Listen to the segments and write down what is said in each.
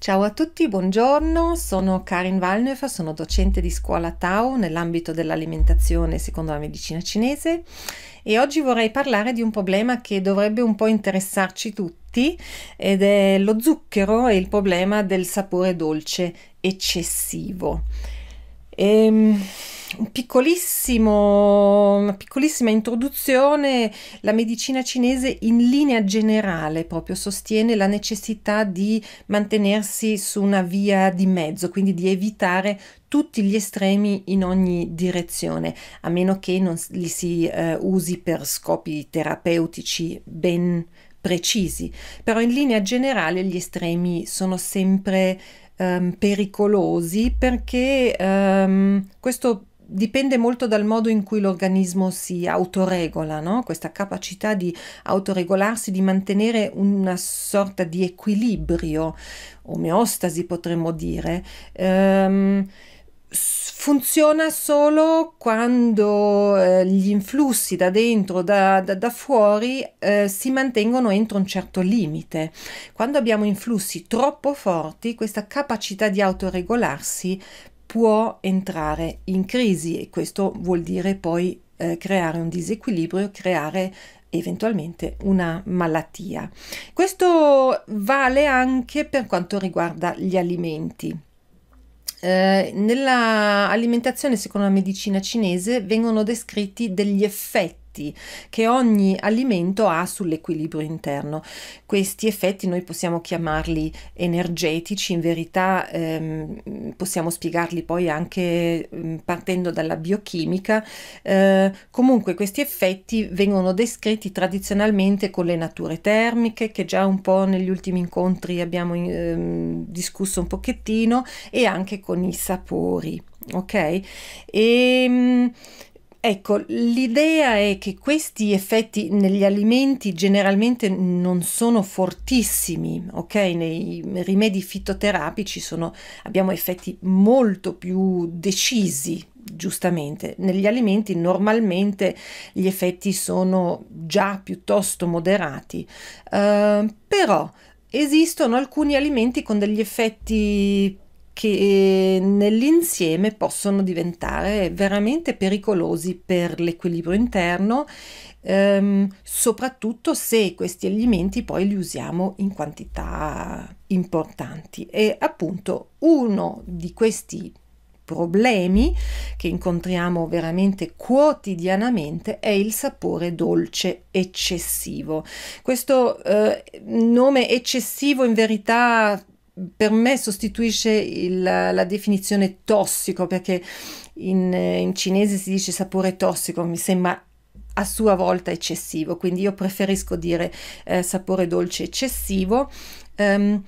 Ciao a tutti, buongiorno, sono Karin Wallnöfer, sono docente di scuola Tao nell'ambito dell'alimentazione secondo la medicina cinese e oggi vorrei parlare di un problema che dovrebbe un po' interessarci tutti ed è lo zucchero e il problema del sapore dolce eccessivo. Ehm, un una piccolissima introduzione, la medicina cinese in linea generale proprio sostiene la necessità di mantenersi su una via di mezzo, quindi di evitare tutti gli estremi in ogni direzione, a meno che non li si eh, usi per scopi terapeutici ben precisi. Però in linea generale gli estremi sono sempre um, pericolosi perché um, questo dipende molto dal modo in cui l'organismo si autoregola, no? questa capacità di autoregolarsi, di mantenere una sorta di equilibrio, omeostasi potremmo dire. Um, funziona solo quando eh, gli influssi da dentro, da, da, da fuori, eh, si mantengono entro un certo limite. Quando abbiamo influssi troppo forti, questa capacità di autoregolarsi può entrare in crisi e questo vuol dire poi eh, creare un disequilibrio, creare eventualmente una malattia. Questo vale anche per quanto riguarda gli alimenti. Eh, nella alimentazione secondo la medicina cinese vengono descritti degli effetti effetti che ogni alimento ha sull'equilibrio interno. Questi effetti noi possiamo chiamarli energetici, in verità ehm, possiamo spiegarli poi anche ehm, partendo dalla biochimica. Eh, comunque questi effetti vengono descritti tradizionalmente con le nature termiche che già un po' negli ultimi incontri abbiamo ehm, discusso un pochettino e anche con i sapori ok? E ehm, Ecco, l'idea è che questi effetti negli alimenti generalmente non sono fortissimi, ok? Nei rimedi fitoterapici sono, abbiamo effetti molto più decisi, giustamente. Negli alimenti normalmente gli effetti sono già piuttosto moderati, eh, però esistono alcuni alimenti con degli effetti che eh, nell'insieme possono diventare veramente pericolosi per l'equilibrio interno, ehm, soprattutto se questi alimenti poi li usiamo in quantità importanti. E appunto uno di questi problemi che incontriamo veramente quotidianamente è il sapore dolce eccessivo. Questo eh, nome eccessivo in verità per me sostituisce il, la definizione tossico perché in, in cinese si dice sapore tossico, mi sembra a sua volta eccessivo, quindi io preferisco dire eh, sapore dolce eccessivo. Um,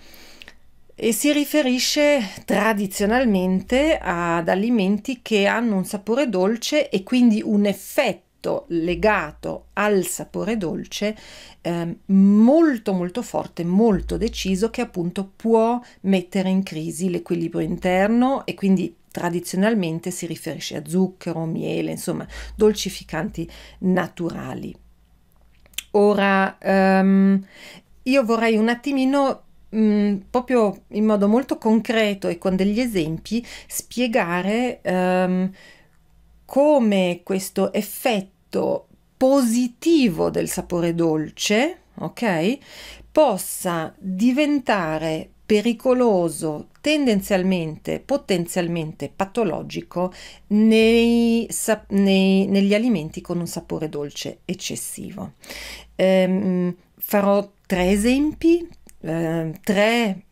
e si riferisce tradizionalmente ad alimenti che hanno un sapore dolce e quindi un effetto effetto legato al sapore dolce eh, molto molto forte, molto deciso che appunto può mettere in crisi l'equilibrio interno e quindi tradizionalmente si riferisce a zucchero, miele, insomma dolcificanti naturali. Ora um, io vorrei un attimino Mm, proprio in modo molto concreto e con degli esempi spiegare um, come questo effetto positivo del sapore dolce, ok, possa diventare pericoloso, tendenzialmente, potenzialmente patologico nei, nei, negli alimenti con un sapore dolce eccessivo. Ehm, farò tre esempi, eh, tre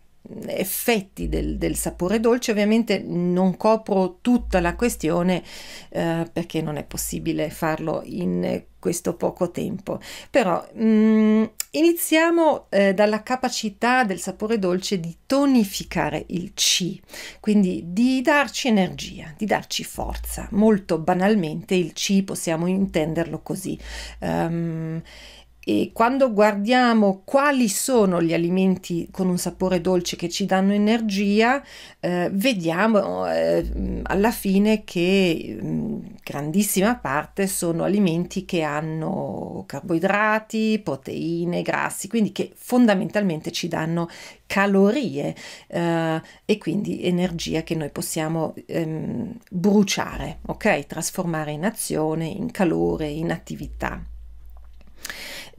effetti del, del, sapore dolce. Ovviamente non copro tutta la questione eh, perché non è possibile farlo in questo poco tempo. Però mm, iniziamo eh, dalla capacità del sapore dolce di tonificare il ci, quindi di darci energia, di darci forza. Molto banalmente il ci possiamo intenderlo così. Um, e quando guardiamo quali sono gli alimenti con un sapore dolce che ci danno energia, eh, vediamo eh, alla fine che mh, grandissima parte sono alimenti che hanno carboidrati, proteine, grassi, quindi che fondamentalmente ci danno calorie eh, e quindi energia che noi possiamo ehm, bruciare, ok? Trasformare in azione, in calore, in attività.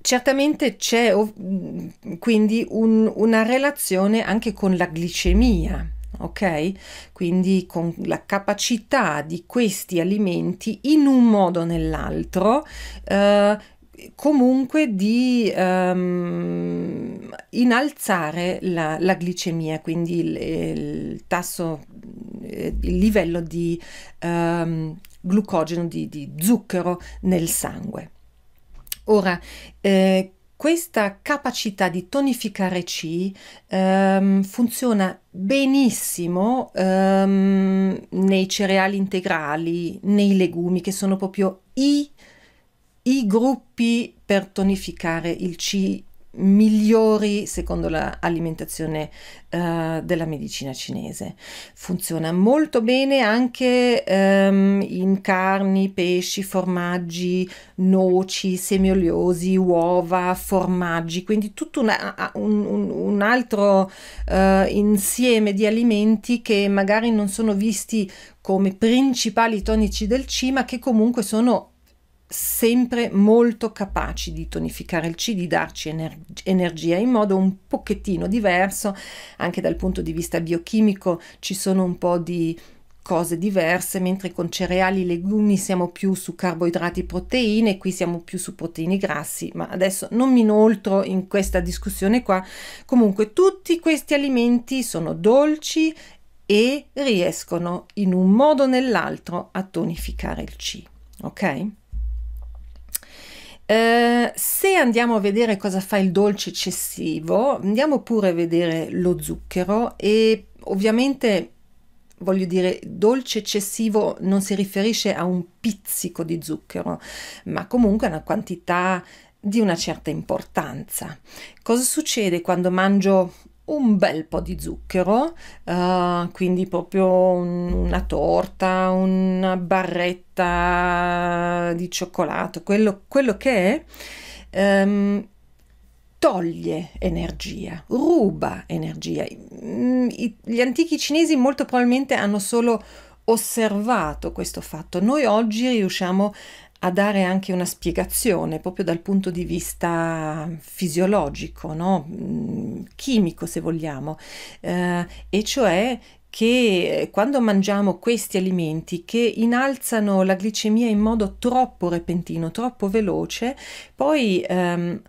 Certamente c'è quindi un, una relazione anche con la glicemia, ok? Quindi con la capacità di questi alimenti in un modo o nell'altro eh, comunque di um, innalzare la, la, glicemia, quindi il, il, tasso, eh, il livello di um, glucogeno, di, di zucchero nel sangue. Ora, eh, questa capacità di tonificare C ehm, funziona benissimo ehm, nei cereali integrali, nei legumi, che sono proprio i, i gruppi per tonificare il C migliori secondo l'alimentazione la uh, della medicina cinese. Funziona molto bene anche um, in carni, pesci, formaggi, noci, semi semioliosi, uova, formaggi, quindi tutto una, un, un, un, altro uh, insieme di alimenti che magari non sono visti come principali tonici del C, ma che comunque sono sempre molto capaci di tonificare il C, di darci ener- energia in modo un pochettino diverso, anche dal punto di vista biochimico ci sono un po' di cose diverse, mentre con cereali e legumi siamo più su carboidrati e proteine, qui siamo più su proteini grassi, ma adesso non mi inoltro in questa discussione qua. Comunque tutti questi alimenti sono dolci e riescono in un modo o nell'altro a tonificare il C, ok? Eh, se andiamo a vedere cosa fa il dolce eccessivo, andiamo pure a vedere lo zucchero e ovviamente voglio dire, dolce eccessivo non si riferisce a un pizzico di zucchero, ma comunque a una quantità di una certa importanza. Cosa succede quando mangio un bel po' di zucchero, uh, quindi proprio un, una torta, una barretta di cioccolato, quello, quello che è, um, toglie energia, ruba energia. Mm, I, gli antichi cinesi molto probabilmente hanno solo osservato questo fatto. Noi oggi riusciamo a dare anche una spiegazione proprio dal punto di vista fisiologico, no? Mm, chimico se vogliamo, eh, e cioè che quando mangiamo questi alimenti che innalzano la glicemia in modo troppo repentino, troppo veloce, poi ehm,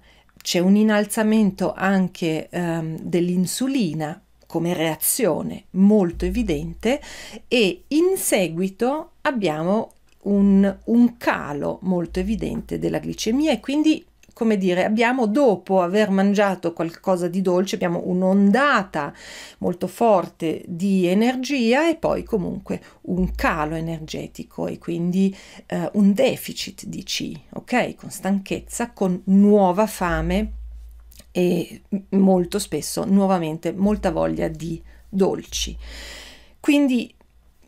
c'è un innalzamento anche ehm, dell'insulina come reazione molto evidente e in seguito abbiamo un, un calo molto evidente della glicemia e quindi come dire, abbiamo dopo aver mangiato qualcosa di dolce, abbiamo un'ondata molto forte di energia e poi comunque un calo energetico e quindi eh, un deficit di C, ok? Con stanchezza, con nuova fame e molto spesso nuovamente molta voglia di dolci. Quindi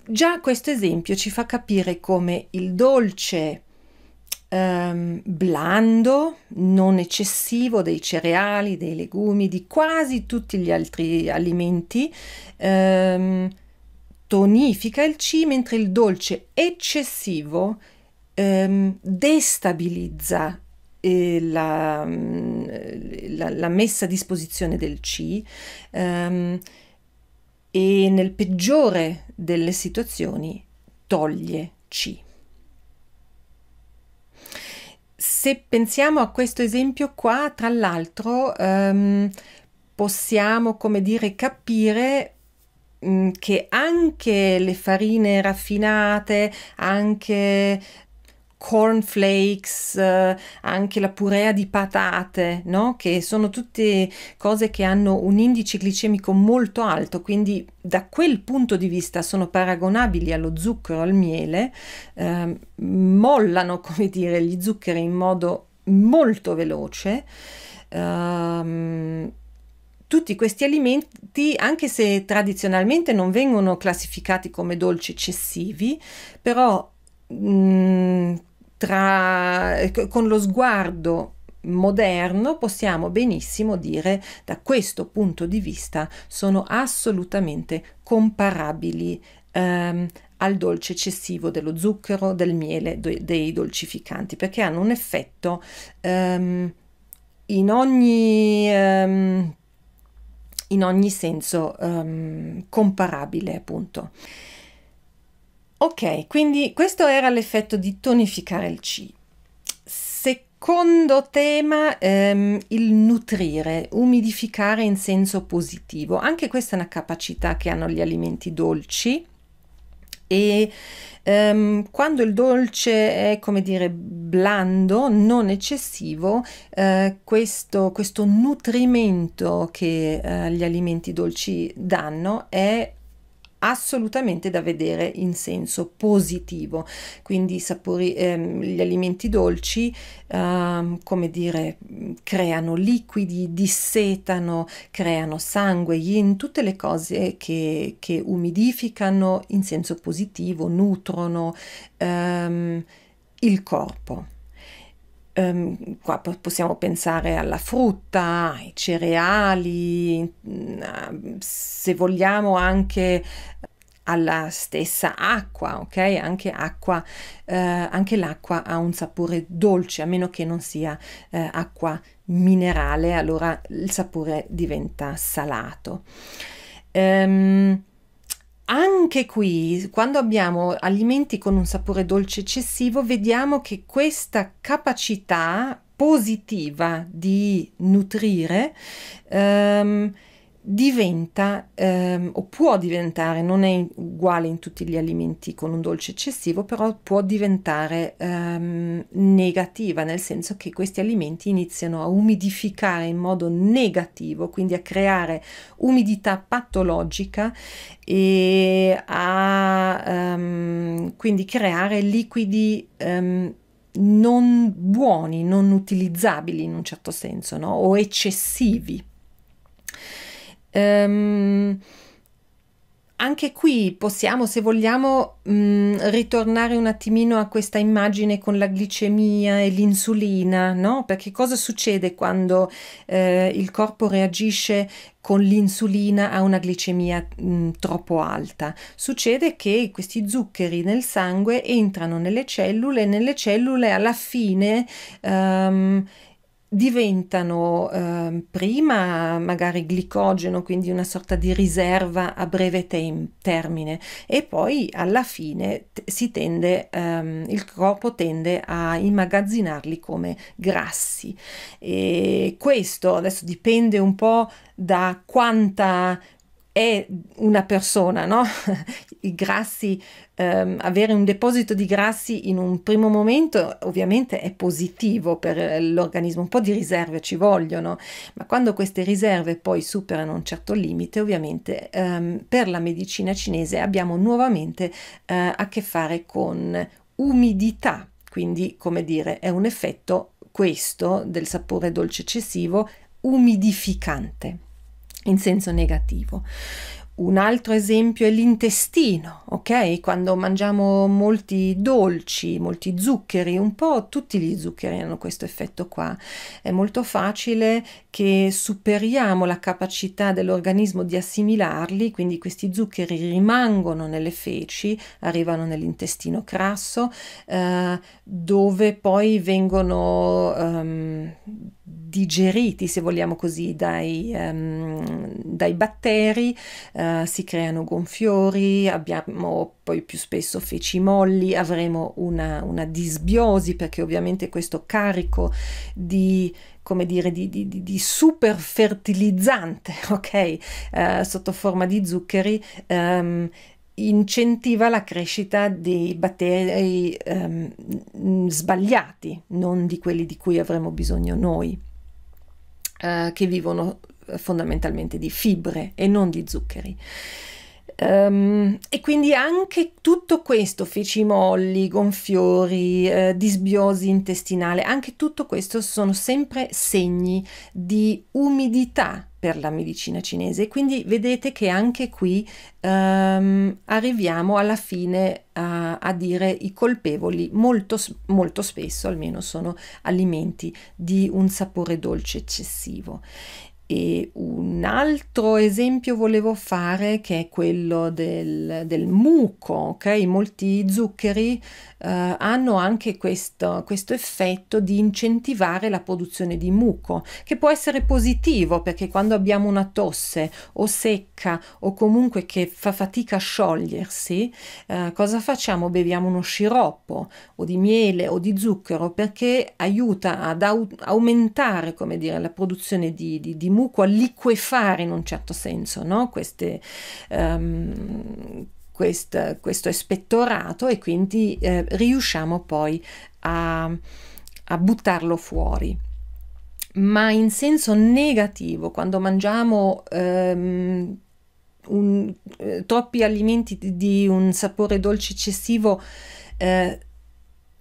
Già questo esempio ci fa capire come il dolce ehm, blando, non eccessivo dei cereali, dei legumi, di quasi tutti gli altri alimenti, ehm, tonifica il C, mentre il dolce eccessivo ehm, destabilizza eh, la, mm, la, la, messa a disposizione del C ehm, e nel peggiore delle situazioni toglie C. Se pensiamo a questo esempio qua, tra l'altro, ehm, possiamo, come dire, capire che anche le farine raffinate, anche cornflakes, eh, anche la purea di patate, no? che sono tutte cose che hanno un indice glicemico molto alto, quindi da quel punto di vista sono paragonabili allo zucchero, al miele, eh, mollano come dire, gli zuccheri in modo molto veloce. Eh, tutti questi alimenti, anche se tradizionalmente non vengono classificati come dolci eccessivi, però mh, mm, tra, con lo sguardo moderno possiamo benissimo dire da questo punto di vista sono assolutamente comparabili ehm, al dolce eccessivo dello zucchero, del miele, dei dolcificanti, perché hanno un effetto ehm, in, ogni, ehm, in ogni senso ehm, comparabile appunto. Ok, quindi questo era l'effetto di tonificare il chi. Secondo tema, ehm, il nutrire, umidificare in senso positivo. Anche questa è una capacità che hanno gli alimenti dolci e ehm, quando il dolce è, come dire, blando, non eccessivo, eh, questo, questo, nutrimento che eh, gli alimenti dolci danno è assolutamente da vedere in senso positivo. Quindi sapori, ehm, gli alimenti dolci, ehm, come dire, creano liquidi, dissetano, creano sangue, yin, tutte le cose che, che umidificano in senso positivo, nutrono ehm, il corpo. Um, qua possiamo pensare alla frutta, ai cereali, mm, ehm, se vogliamo anche alla stessa acqua, ok? Anche, acqua, eh, anche l'acqua ha un sapore dolce, a meno che non sia eh, acqua minerale, allora il sapore diventa salato. Um, anche qui, quando abbiamo alimenti con un sapore dolce eccessivo, vediamo che questa capacità positiva di nutrire ehm, diventa ehm, o può diventare, non è uguale in tutti gli alimenti con un dolce eccessivo, però può diventare ehm, negativa, nel senso che questi alimenti iniziano a umidificare in modo negativo, quindi a creare umidità patologica e a ehm, quindi creare liquidi ehm, non buoni, non utilizzabili in un certo senso, no? o eccessivi. Ehm, anche qui possiamo, se vogliamo, mh, mm, ritornare un attimino a questa immagine con la glicemia e l'insulina, no? Perché cosa succede quando eh, il corpo reagisce con l'insulina a una glicemia mh, mm, troppo alta? Succede che questi zuccheri nel sangue entrano nelle cellule e nelle cellule alla fine... Um, diventano eh, prima magari glicogeno, quindi una sorta di riserva a breve te- termine e poi alla fine t- si tende, ehm, il corpo tende a immagazzinarli come grassi. E questo adesso dipende un po' da quanta è una persona, no? I grassi, ehm, avere un deposito di grassi in un primo momento ovviamente è positivo per l'organismo, un po' di riserve ci vogliono, ma quando queste riserve poi superano un certo limite, ovviamente ehm, per la medicina cinese abbiamo nuovamente eh, a che fare con umidità, quindi come dire è un effetto questo del sapore dolce eccessivo umidificante in senso negativo. Un altro esempio è l'intestino, ok? Quando mangiamo molti dolci, molti zuccheri, un po' tutti gli zuccheri hanno questo effetto qua. È molto facile che superiamo la capacità dell'organismo di assimilarli, quindi questi zuccheri rimangono nelle feci, arrivano nell'intestino crasso, eh, dove poi vengono... Um, digeriti, se vogliamo così, dai, um, dai batteri, uh, si creano gonfiori, abbiamo poi più spesso feci molli, avremo una, una disbiosi perché ovviamente questo carico di come dire, di, di, di super fertilizzante, ok, uh, sotto forma di zuccheri, um, incentiva la crescita dei batteri um, sbagliati, non di quelli di cui avremo bisogno noi. Eh, che vivono eh, fondamentalmente di fibre e non di zuccheri. Um, e quindi anche tutto questo, feci molli, gonfiori, eh, disbiosi intestinale, anche tutto questo sono sempre segni di umidità per la medicina cinese. Quindi vedete che anche qui um, arriviamo alla fine a, a, dire i colpevoli molto, molto spesso, almeno sono alimenti di un sapore dolce eccessivo. E un altro esempio volevo fare che è quello del, del muco, ok? Molti zuccheri eh, hanno anche questo, questo effetto di incentivare la produzione di muco, che può essere positivo perché quando abbiamo una tosse o secca o comunque che fa fatica a sciogliersi, eh, cosa facciamo? Beviamo uno sciroppo o di miele o di zucchero perché aiuta ad au aumentare, come dire, la produzione di, di, di muco muco, a liquefare in un certo senso no? queste, um, ehm, quest, questo espettorato e quindi eh, riusciamo poi a, a buttarlo fuori ma in senso negativo, quando mangiamo ehm, un, eh, troppi alimenti di un sapore dolce eccessivo, eh,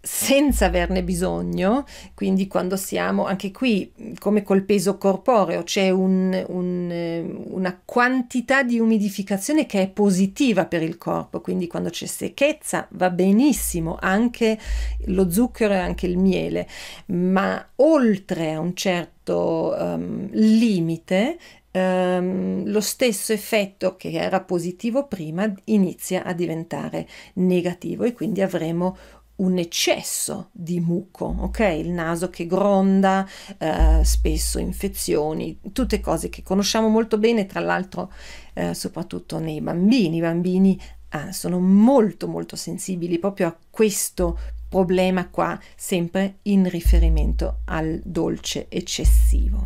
senza averne bisogno, quindi quando siamo anche qui, come col peso corporeo, c'è un, un, eh, una quantità di umidificazione che è positiva per il corpo, quindi quando c'è secchezza va benissimo anche lo zucchero e anche il miele, ma oltre a un certo um, limite Um, lo stesso effetto che era positivo prima inizia a diventare negativo e quindi avremo un eccesso di muco, ok? Il naso che gronda, eh, spesso infezioni, tutte cose che conosciamo molto bene, tra l'altro eh, soprattutto nei bambini. I bambini ah, sono molto molto sensibili proprio a questo problema qua, sempre in riferimento al dolce eccessivo.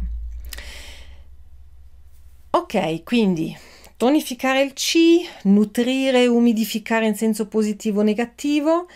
Ok, quindi tonificare il C, nutrire, umidificare in senso positivo o negativo,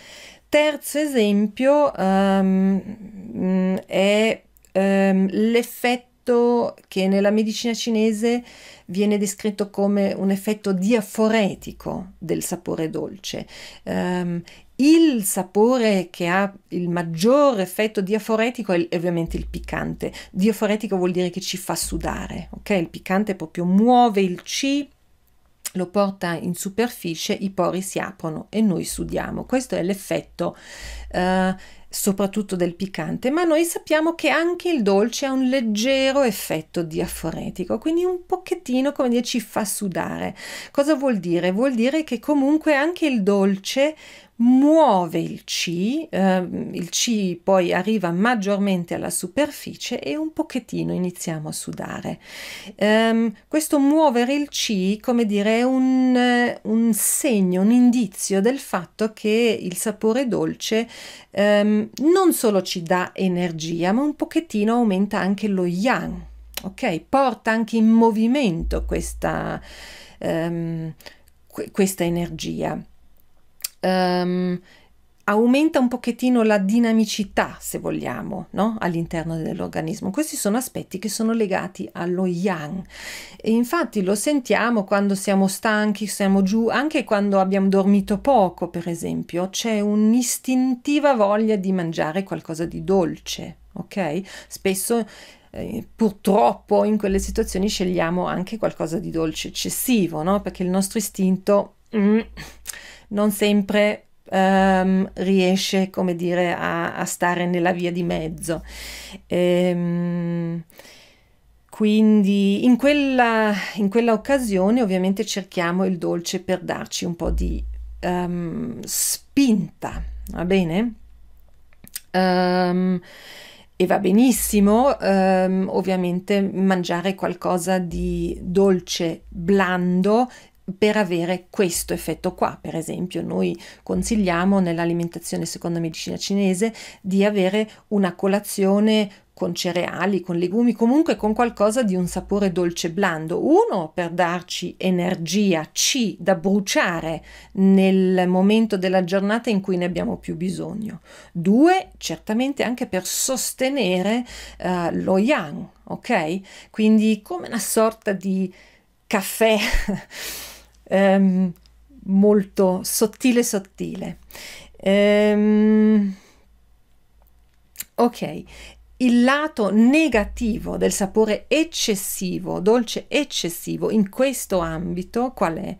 Terzo esempio um, è um, l'effetto che nella medicina cinese viene descritto come un effetto diaforetico del sapore dolce. Um, il sapore che ha il maggior effetto diaforetico è ovviamente il piccante. Diaforetico vuol dire che ci fa sudare, ok? Il piccante proprio muove il ci lo porta in superficie, i pori si aprono e noi sudiamo. Questo è l'effetto eh, soprattutto del piccante, ma noi sappiamo che anche il dolce ha un leggero effetto diaforetico, quindi un pochettino come dire ci fa sudare. Cosa vuol dire? Vuol dire che comunque anche il dolce muove il ci, ehm, il ci poi arriva maggiormente alla superficie e un pochettino iniziamo a sudare. Ehm, questo muovere il ci, come dire, è un, un, segno, un indizio del fatto che il sapore dolce ehm, non solo ci dà energia, ma un pochettino aumenta anche lo yang, ok? Porta anche in movimento questa, ehm, questa energia um, aumenta un pochettino la dinamicità, se vogliamo, no? all'interno dell'organismo. Questi sono aspetti che sono legati allo yang. E infatti lo sentiamo quando siamo stanchi, siamo giù, anche quando abbiamo dormito poco, per esempio, c'è un'istintiva voglia di mangiare qualcosa di dolce, ok? Spesso eh, purtroppo in quelle situazioni scegliamo anche qualcosa di dolce eccessivo, no? Perché il nostro istinto mm, non sempre um, riesce, come dire, a, a, stare nella via di mezzo. Ehm, quindi in quella, in quella occasione ovviamente cerchiamo il dolce per darci un po' di um, spinta, va bene? Um, e va benissimo um, ovviamente mangiare qualcosa di dolce, blando, per avere questo effetto qua. Per esempio, noi consigliamo nell'alimentazione secondo medicina cinese di avere una colazione con cereali, con legumi, comunque con qualcosa di un sapore dolce blando. Uno per darci energia C da bruciare nel momento della giornata in cui ne abbiamo più bisogno. Due, certamente anche per sostenere uh, lo yang, ok? Quindi come una sorta di caffè ehm, molto sottile sottile. Ehm, ok, il lato negativo del sapore eccessivo, dolce eccessivo in questo ambito qual è?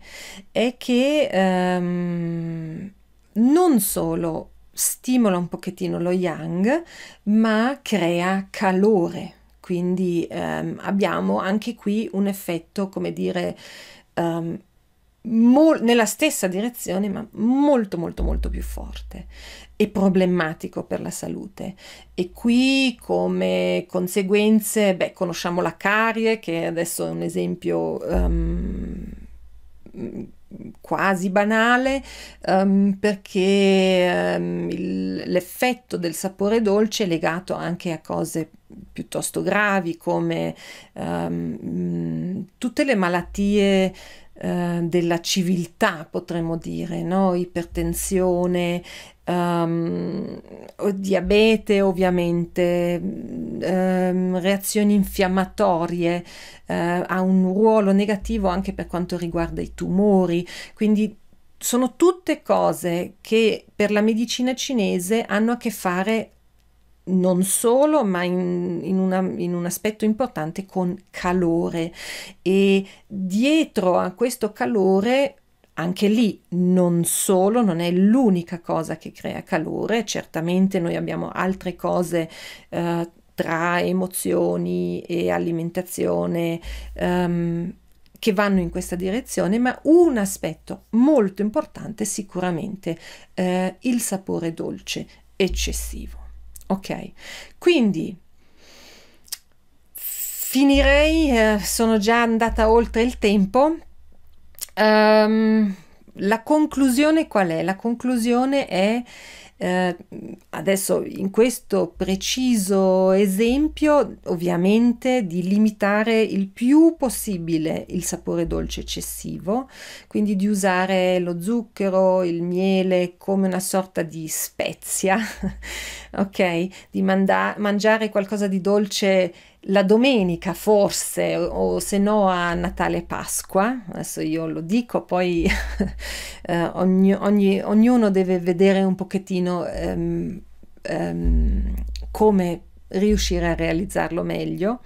È che ehm, non solo stimola un pochettino lo yang, ma crea calore. Quindi ehm, abbiamo anche qui un effetto, come dire, um, mol- nella stessa direzione, ma molto molto molto più forte e problematico per la salute. E qui come conseguenze, beh, conosciamo la carie, che adesso è un esempio um, quasi banale um, perché um, il, l'effetto del sapore dolce è legato anche a cose piuttosto gravi come um, tutte le malattie Ehm, della civiltà, potremmo dire, no? ipertensione, um, diabete ovviamente, um, reazioni infiammatorie, uh, ha un ruolo negativo anche per quanto riguarda i tumori, quindi sono tutte cose che per la medicina cinese hanno a che fare non solo, ma in, in, una, in, un aspetto importante con calore. E dietro a questo calore, anche lì, non solo, non è l'unica cosa che crea calore, certamente noi abbiamo altre cose. Eh, tra emozioni e alimentazione um, che vanno in questa direzione, ma un aspetto molto importante è sicuramente eh, il sapore dolce eccessivo. Ok, quindi finirei, eh, sono già andata oltre il tempo. Um, la conclusione qual è? La conclusione è eh, adesso in questo preciso esempio ovviamente di limitare il più possibile il sapore dolce eccessivo, quindi di usare lo zucchero, il miele come una sorta di spezia, ok? Di mangiare qualcosa di dolce la domenica forse o, o se no a Natale e Pasqua, adesso io lo dico, poi eh, ogni, ogni, ognuno deve vedere un pochettino ehm, ehm, come riuscire a realizzarlo meglio.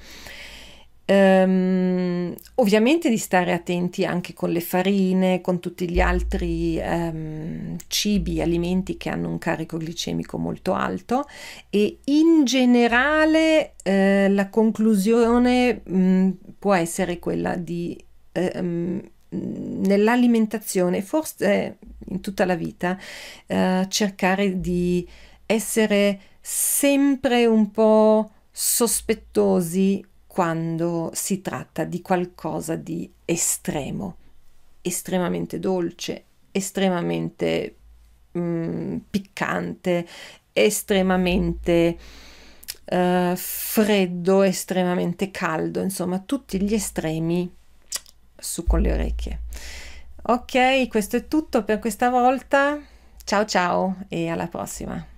Um, ovviamente di stare attenti anche con le farine, con tutti gli altri um, cibi, alimenti che hanno un carico glicemico molto alto e in generale uh, la conclusione um, può essere quella di uh, nell'alimentazione, forse in tutta la vita, uh, cercare di essere sempre un po' sospettosi quando si tratta di qualcosa di estremo, estremamente dolce, estremamente mh, mm, piccante, estremamente uh, freddo, estremamente caldo, insomma tutti gli estremi su con le orecchie. Ok, questo è tutto per questa volta. Ciao ciao e alla prossima.